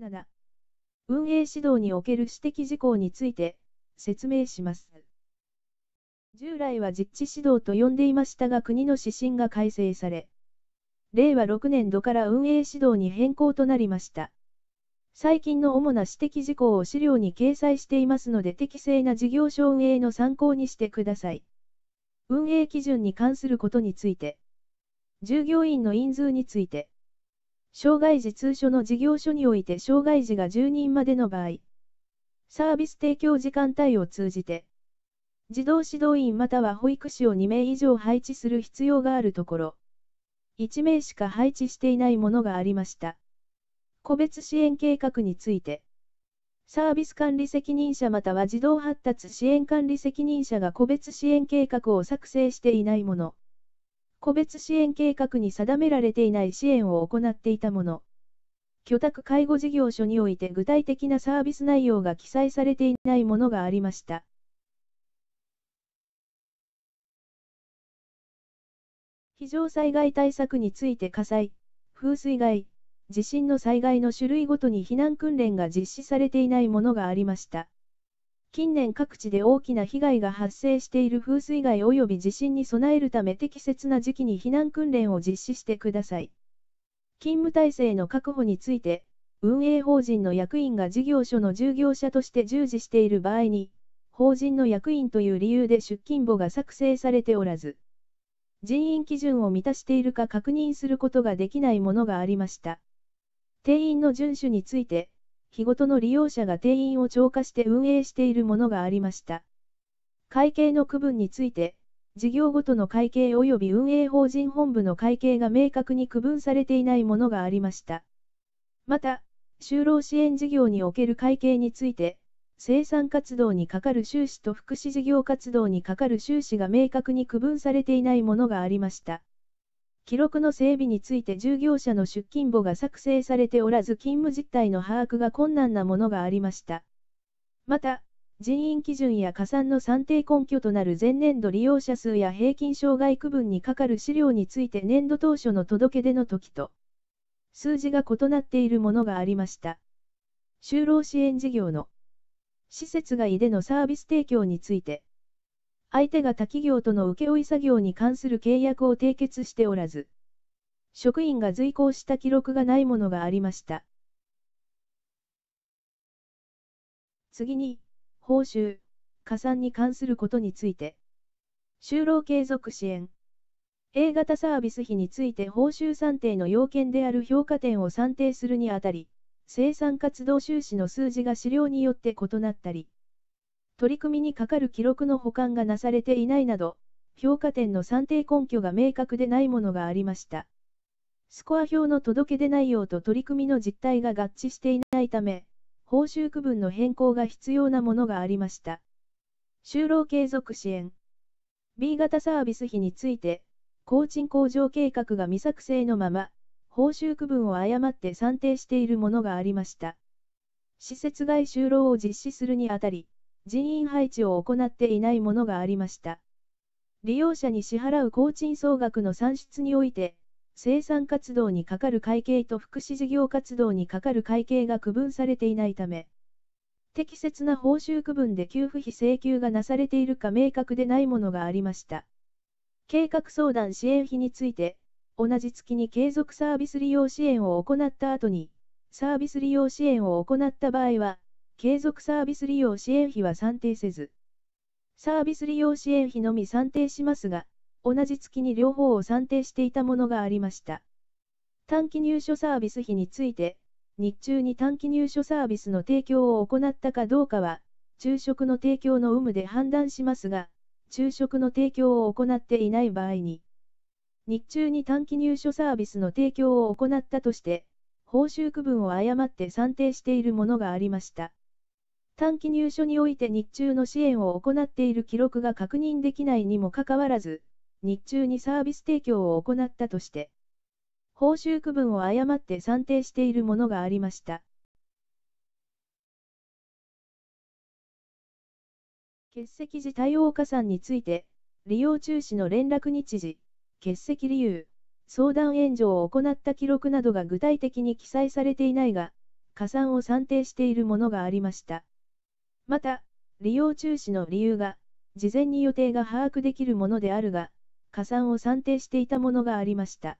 7運営指導における指摘事項について説明します。従来は実地指導と呼んでいましたが国の指針が改正され、令和6年度から運営指導に変更となりました。最近の主な指摘事項を資料に掲載していますので適正な事業所運営の参考にしてください。運営基準に関することについて、従業員の人数について、障害児通所の事業所において障害児が10人までの場合、サービス提供時間帯を通じて、児童指導員または保育士を2名以上配置する必要があるところ、1名しか配置していないものがありました。個別支援計画について、サービス管理責任者または児童発達支援管理責任者が個別支援計画を作成していないもの、個別支援計画に定められていない支援を行っていたもの。居宅介護事業所において具体的なサービス内容が記載されていないものがありました。非常災害対策について火災、風水害、地震の災害の種類ごとに避難訓練が実施されていないものがありました。近年各地で大きな被害が発生している風水害及び地震に備えるため適切な時期に避難訓練を実施してください。勤務体制の確保について、運営法人の役員が事業所の従業者として従事している場合に、法人の役員という理由で出勤簿が作成されておらず、人員基準を満たしているか確認することができないものがありました。定員の遵守について、日ごとの利用者が定員を超過して運営しているものがありました。会計の区分について、事業ごとの会計及び運営法人本部の会計が明確に区分されていないものがありました。また、就労支援事業における会計について、生産活動にかかる収支と福祉事業活動にかかる収支が明確に区分されていないものがありました。記録の整備について従業者の出勤簿が作成されておらず勤務実態の把握が困難なものがありました。また、人員基準や加算の算定根拠となる前年度利用者数や平均障害区分にかかる資料について年度当初の届け出の時と、数字が異なっているものがありました。就労支援事業の施設外でのサービス提供について、相手が他企業との請負作業に関する契約を締結しておらず、職員が随行した記録がないものがありました。次に、報酬、加算に関することについて、就労継続支援、A 型サービス費について報酬算定の要件である評価点を算定するにあたり、生産活動収支の数字が資料によって異なったり、取り組みにかかる記録の保管がなされていないなど、評価点の算定根拠が明確でないものがありました。スコア表の届け出内容と取り組みの実態が合致していないため、報酬区分の変更が必要なものがありました。就労継続支援 B 型サービス費について、工賃向上計画が未作成のまま、報酬区分を誤って算定しているものがありました。施設外就労を実施するにあたり、人員配置を行っていないものがありました。利用者に支払う工賃総額の算出において、生産活動にかかる会計と福祉事業活動にかかる会計が区分されていないため、適切な報酬区分で給付費請求がなされているか明確でないものがありました。計画相談支援費について、同じ月に継続サービス利用支援を行った後に、サービス利用支援を行った場合は、継続サービス利用支援費は算定せず、サービス利用支援費のみ算定しますが、同じ月に両方を算定していたものがありました。短期入所サービス費について、日中に短期入所サービスの提供を行ったかどうかは、昼食の提供の有無で判断しますが、昼食の提供を行っていない場合に、日中に短期入所サービスの提供を行ったとして、報酬区分を誤って算定しているものがありました。短期入所において日中の支援を行っている記録が確認できないにもかかわらず、日中にサービス提供を行ったとして、報酬区分を誤って算定しているものがありました。欠席時対応加算について、利用中止の連絡日時、欠席理由、相談援助を行った記録などが具体的に記載されていないが、加算を算定しているものがありました。また、利用中止の理由が、事前に予定が把握できるものであるが、加算を算定していたものがありました。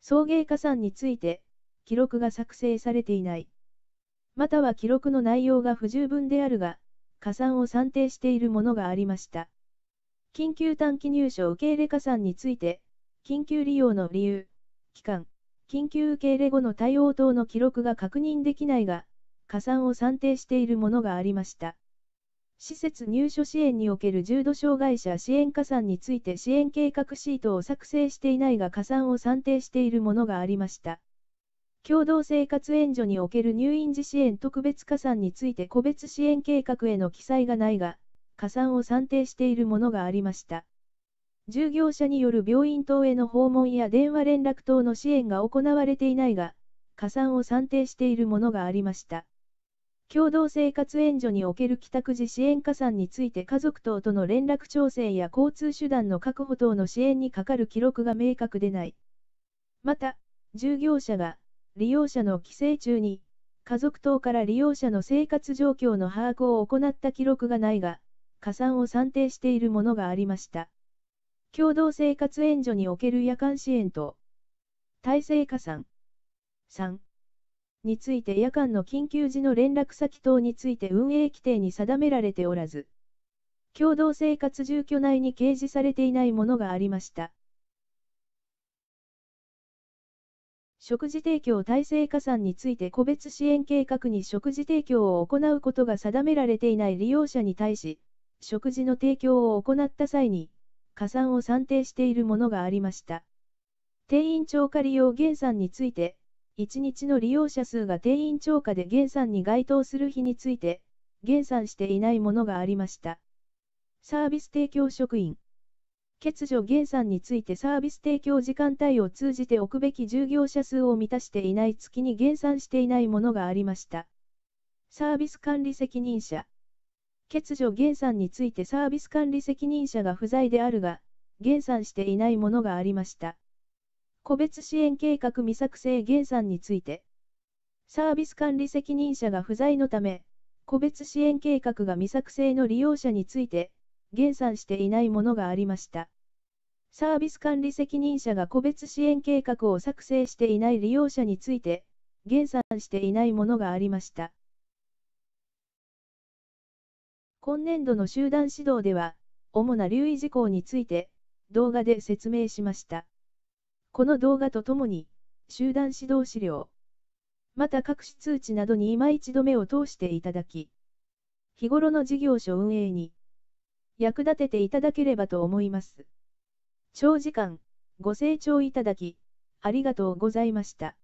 送迎加算について、記録が作成されていない。または記録の内容が不十分であるが、加算を算定しているものがありました。緊急短期入所受け入れ加算について、緊急利用の理由、期間、緊急受け入れ後の対応等の記録が確認できないが、加算を算定しているものがありました。施設入所支援における重度障害者支援加算について支援計画シートを作成していないが加算を算定しているものがありました。共同生活援助における入院時支援特別加算について個別支援計画への記載がないが、加算を算定しているものがありました。従業者による病院等への訪問や電話連絡等の支援が行われていないが、加算を算定しているものがありました。共同生活援助における帰宅時支援加算について家族等との連絡調整や交通手段の確保等の支援に係る記録が明確でない。また、従業者が利用者の帰省中に家族等から利用者の生活状況の把握を行った記録がないが、加算を算定しているものがありました。共同生活援助における夜間支援と体制加算。3について夜間の緊急時の連絡先等について運営規定に定められておらず、共同生活住居内に掲示されていないものがありました。食事提供体制加算について個別支援計画に食事提供を行うことが定められていない利用者に対し、食事の提供を行った際に、加算を算定しているものがありました。定員超過利用減算について、1日の利用者数が定員超過で減産に該当する日について、減産していないものがありました。サービス提供職員欠如減産についてサービス提供時間帯を通じておくべき従業者数を満たしていない月に減産していないものがありました。サービス管理責任者欠如減産についてサービス管理責任者が不在であるが、減産していないものがありました。個別支援計画未作成減産について、サービス管理責任者が不在のため、個別支援計画が未作成の利用者について、減産していないものがありました。サービス管理責任者が個別支援計画を作成していない利用者について、減産していないものがありました。今年度の集団指導では、主な留意事項について、動画で説明しました。この動画とともに、集団指導資料、また各種通知などに今一度目を通していただき、日頃の事業所運営に役立てていただければと思います。長時間ご清聴いただき、ありがとうございました。